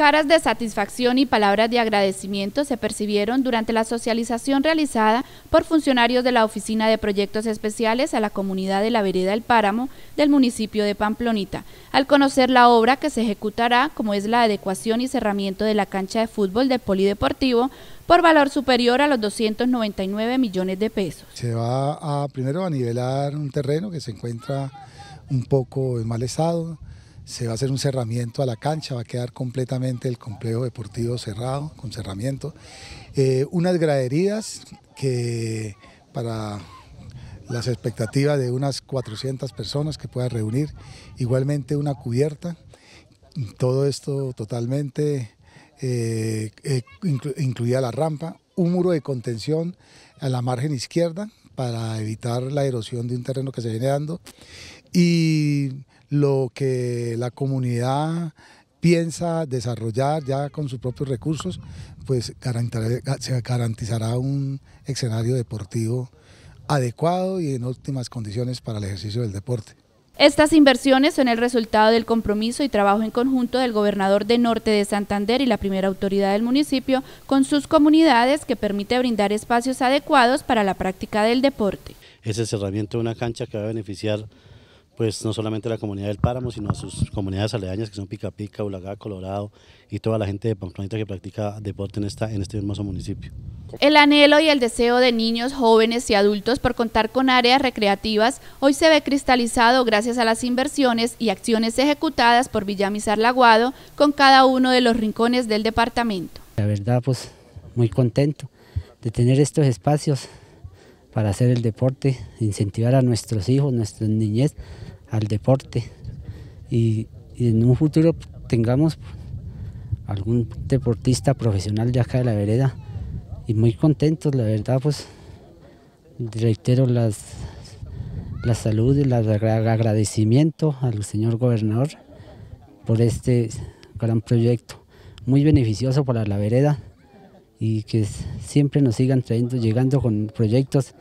Caras de satisfacción y palabras de agradecimiento se percibieron durante la socialización realizada por funcionarios de la Oficina de Proyectos Especiales a la comunidad de la Vereda del Páramo del municipio de Pamplonita, al conocer la obra que se ejecutará, como es la adecuación y cerramiento de la cancha de fútbol del Polideportivo, por valor superior a los 299 millones de pesos. Se va a, primero a nivelar un terreno que se encuentra un poco en mal estado, se va a hacer un cerramiento a la cancha, va a quedar completamente el complejo deportivo cerrado, con cerramiento. Eh, unas graderías que para las expectativas de unas 400 personas que pueda reunir, igualmente una cubierta, todo esto totalmente eh, eh, incluida la rampa, un muro de contención a la margen izquierda para evitar la erosión de un terreno que se viene dando y lo que la comunidad piensa desarrollar ya con sus propios recursos, pues se garantizará un escenario deportivo adecuado y en óptimas condiciones para el ejercicio del deporte. Estas inversiones son el resultado del compromiso y trabajo en conjunto del gobernador de Norte de Santander y la primera autoridad del municipio con sus comunidades que permite brindar espacios adecuados para la práctica del deporte. Ese cerramiento de una cancha que va a beneficiar pues no solamente a la comunidad del Páramo, sino a sus comunidades aledañas que son Pica Pica, Ulagá, Colorado y toda la gente de Pamplonita que practica deporte en, esta, en este hermoso municipio. El anhelo y el deseo de niños, jóvenes y adultos por contar con áreas recreativas hoy se ve cristalizado gracias a las inversiones y acciones ejecutadas por Villamizar Laguado con cada uno de los rincones del departamento. La verdad, pues muy contento de tener estos espacios para hacer el deporte, incentivar a nuestros hijos, nuestra niñez al deporte y, en un futuro tengamos algún deportista profesional de acá de la vereda y muy contentos, la verdad, pues reitero las, la salud y el agradecimiento al señor gobernador por este gran proyecto, muy beneficioso para la vereda y que es siempre nos sigan trayendo, llegando con proyectos.